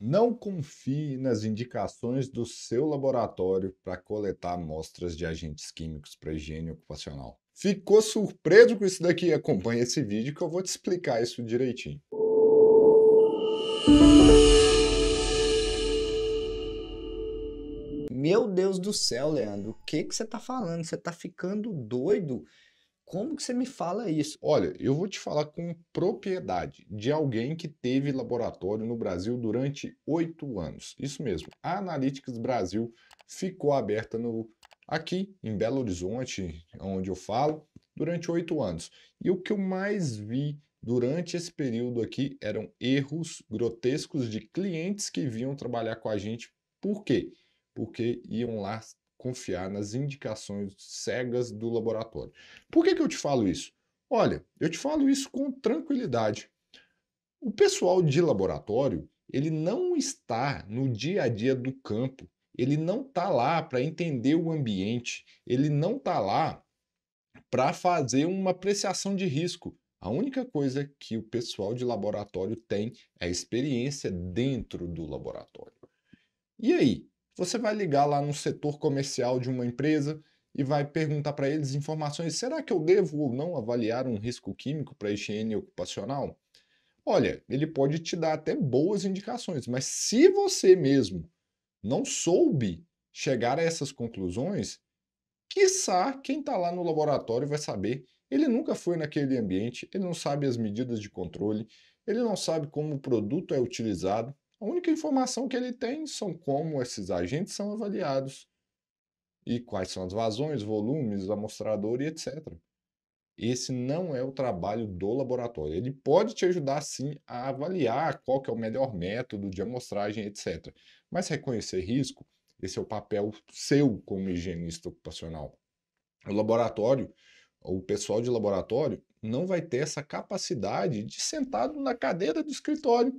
Não confie nas indicações do seu laboratório para coletar amostras de agentes químicos para higiene ocupacional. Ficou surpreso com isso daqui? Acompanhe esse vídeo que eu vou te explicar isso direitinho. Meu Deus do céu, Leandro, o que, que você está falando? Você está ficando doido? Como que você me fala isso? Olha, eu vou te falar com propriedade de alguém que teve laboratório no Brasil durante oito anos. Isso mesmo. A Analytics Brasil ficou aberta no aqui em Belo Horizonte, onde eu falo, durante oito anos. E o que eu mais vi durante esse período aqui eram erros grotescos de clientes que vinham trabalhar com a gente. Por quê? Porque iam lá confiar nas indicações cegas do laboratório. Por que, que eu te falo isso? Olha, eu te falo isso com tranquilidade. O pessoal de laboratório, ele não está no dia a dia do campo, ele não está lá para entender o ambiente, ele não está lá para fazer uma apreciação de risco. A única coisa que o pessoal de laboratório tem é a experiência dentro do laboratório. E aí, você vai ligar lá no setor comercial de uma empresa e vai perguntar para eles informações: será que eu devo ou não avaliar um risco químico para higiene ocupacional? Olha, ele pode te dar até boas indicações, mas se você mesmo não soube chegar a essas conclusões, quiçá quem está lá no laboratório vai saber. Ele nunca foi naquele ambiente, ele não sabe as medidas de controle, ele não sabe como o produto é utilizado. A única informação que ele tem são como esses agentes são avaliados e quais são as vazões, volumes, amostrador e etc. Esse não é o trabalho do laboratório. Ele pode te ajudar sim a avaliar qual que é o melhor método de amostragem, etc. Mas reconhecer risco, esse é o papel seu como higienista ocupacional. O laboratório, o pessoal de laboratório, não vai ter essa capacidade de sentado na cadeira do escritório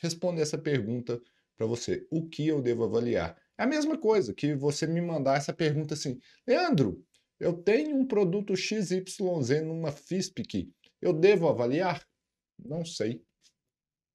responder essa pergunta para você. O que eu devo avaliar? É a mesma coisa que você me mandar essa pergunta assim: Leandro, eu tenho um produto XYZ numa FISPIC, eu devo avaliar? Não sei.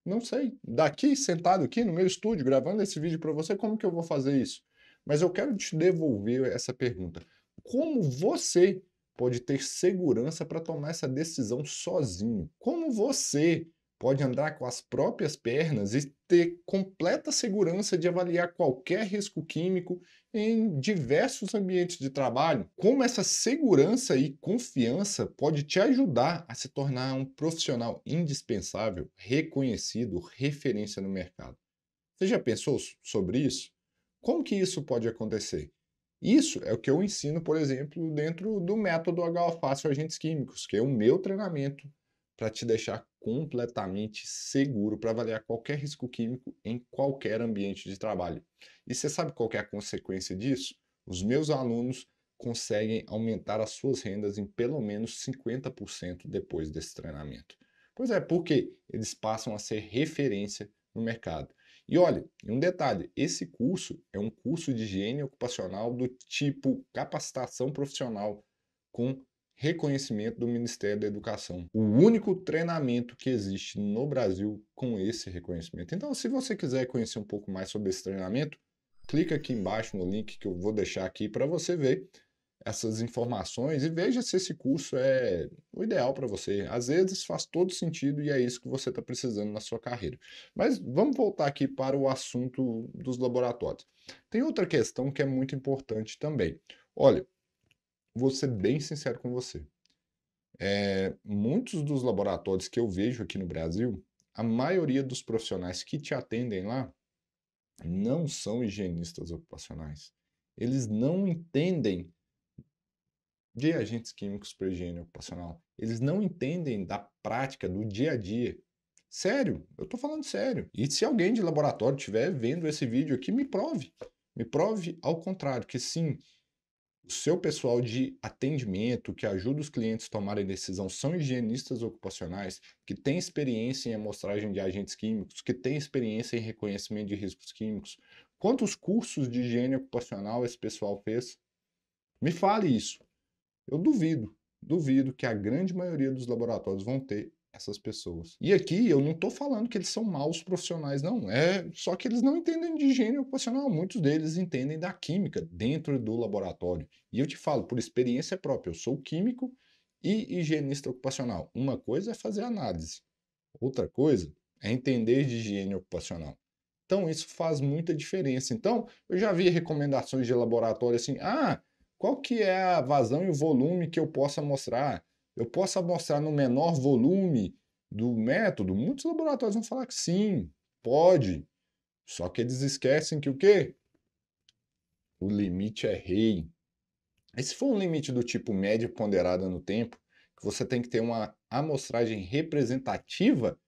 Não sei. Daqui, sentado aqui no meu estúdio, gravando esse vídeo para você, como que eu vou fazer isso? Mas eu quero te devolver essa pergunta. Como você pode ter segurança para tomar essa decisão sozinho? Como você pode andar com as próprias pernas e ter completa segurança de avaliar qualquer risco químico em diversos ambientes de trabalho. Como essa segurança e confiança pode te ajudar a se tornar um profissional indispensável, reconhecido, referência no mercado. Você já pensou sobre isso? Como que isso pode acontecer? Isso é o que eu ensino, por exemplo, dentro do método HO Fácil Agentes Químicos, que é o meu treinamento para te deixar completamente seguro para avaliar qualquer risco químico em qualquer ambiente de trabalho. E você sabe qual é a consequência disso? Os meus alunos conseguem aumentar as suas rendas em pelo menos 50% depois desse treinamento. Pois é, porque eles passam a ser referência no mercado. E olha, um detalhe, esse curso é um curso de higiene ocupacional do tipo capacitação profissional com reconhecimento do Ministério da Educação. O único treinamento que existe no Brasil com esse reconhecimento. Então, se você quiser conhecer um pouco mais sobre esse treinamento, clica aqui embaixo no link que eu vou deixar aqui para você ver essas informações e veja se esse curso é o ideal para você. Às vezes faz todo sentido e é isso que você está precisando na sua carreira. Mas vamos voltar aqui para o assunto dos laboratórios. Tem outra questão que é muito importante também. Olha, vou ser bem sincero com você. É, muitos dos laboratórios que eu vejo aqui no Brasil, a maioria dos profissionais que te atendem lá não são higienistas ocupacionais. Eles não entendem de agentes químicos para higiene ocupacional. Eles não entendem da prática, do dia a dia. Sério, eu estou falando sério. E se alguém de laboratório estiver vendo esse vídeo aqui, me prove. Me prove ao contrário, que sim, o seu pessoal de atendimento, que ajuda os clientes a tomarem decisão, são higienistas ocupacionais, que têm experiência em amostragem de agentes químicos, que têm experiência em reconhecimento de riscos químicos. Quantos cursos de higiene ocupacional esse pessoal fez? Me fale isso. Eu duvido, duvido que a grande maioria dos laboratórios vão ter essas pessoas. E aqui eu não estou falando que eles são maus profissionais, não. É só que eles não entendem de higiene ocupacional. Muitos deles entendem da química dentro do laboratório. E eu te falo por experiência própria. Eu sou químico e higienista ocupacional. Uma coisa é fazer análise, outra coisa é entender de higiene ocupacional. Então isso faz muita diferença. Então eu já vi recomendações de laboratório assim, ah, qual que é a vazão e o volume que eu possa mostrar? eu possa mostrar no menor volume do método, muitos laboratórios vão falar que sim, pode. Só que eles esquecem que o quê? O limite é rei. E se for um limite do tipo média ponderada no tempo, que você tem que ter uma amostragem representativa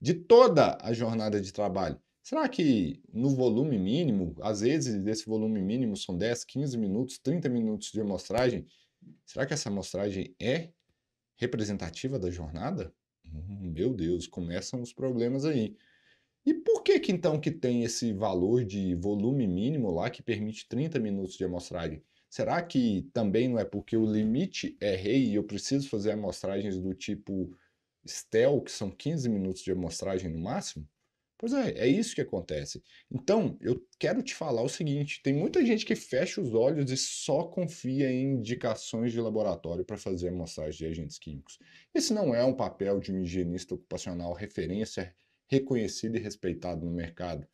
de toda a jornada de trabalho. Será que no volume mínimo, às vezes desse volume mínimo são 10, 15 minutos, 30 minutos de amostragem, será que essa amostragem é representativa da jornada? Hum, meu Deus, começam os problemas aí. E por que que então que tem esse valor de volume mínimo lá que permite 30 minutos de amostragem? Será que também não é porque o limite é rei e eu preciso fazer amostragens do tipo STEL, que são 15 minutos de amostragem no máximo? Pois é, é isso que acontece. Então, eu quero te falar o seguinte: tem muita gente que fecha os olhos e só confia em indicações de laboratório para fazer amostragem de agentes químicos. Esse não é um papel de um higienista ocupacional referência reconhecido e respeitado no mercado.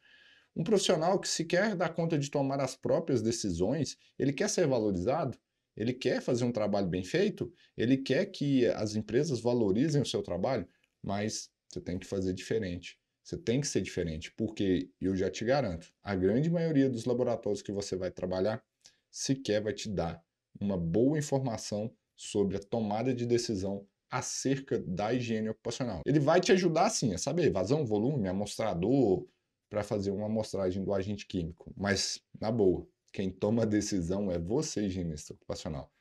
Um profissional que se quer dar conta de tomar as próprias decisões, ele quer ser valorizado, ele quer fazer um trabalho bem feito, ele quer que as empresas valorizem o seu trabalho, mas você tem que fazer diferente. Você tem que ser diferente, porque eu já te garanto, a grande maioria dos laboratórios que você vai trabalhar sequer vai te dar uma boa informação sobre a tomada de decisão acerca da higiene ocupacional. Ele vai te ajudar sim a saber vazão, volume, amostrador, para fazer uma amostragem do agente químico, mas na boa, quem toma a decisão é você, higienista ocupacional.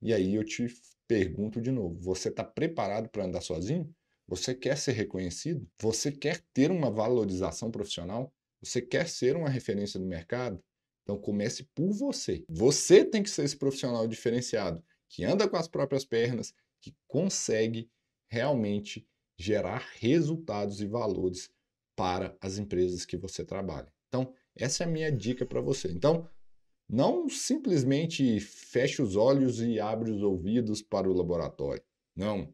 E aí eu te pergunto de novo, você está preparado para andar sozinho? Você quer ser reconhecido? Você quer ter uma valorização profissional? Você quer ser uma referência no mercado? Então comece por você. Você tem que ser esse profissional diferenciado, que anda com as próprias pernas, que consegue realmente gerar resultados e valores para as empresas que você trabalha. Então, essa é a minha dica para você. Então, não simplesmente feche os olhos e abre os ouvidos para o laboratório. Não.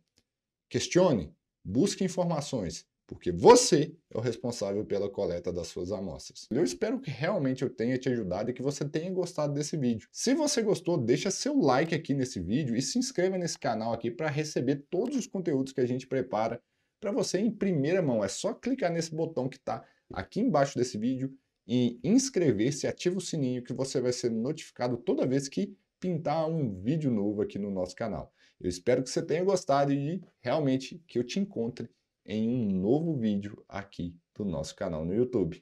Questione, Busque informações, porque você é o responsável pela coleta das suas amostras. Eu espero que realmente eu tenha te ajudado e que você tenha gostado desse vídeo. Se você gostou, deixa seu like aqui nesse vídeo e se inscreva nesse canal aqui para receber todos os conteúdos que a gente prepara para você em primeira mão. É só clicar nesse botão que está aqui embaixo desse vídeo e inscrever-se, ativa o sininho que você vai ser notificado toda vez que pintar um vídeo novo aqui no nosso canal. Eu espero que você tenha gostado e realmente que eu te encontre em um novo vídeo aqui do nosso canal no YouTube.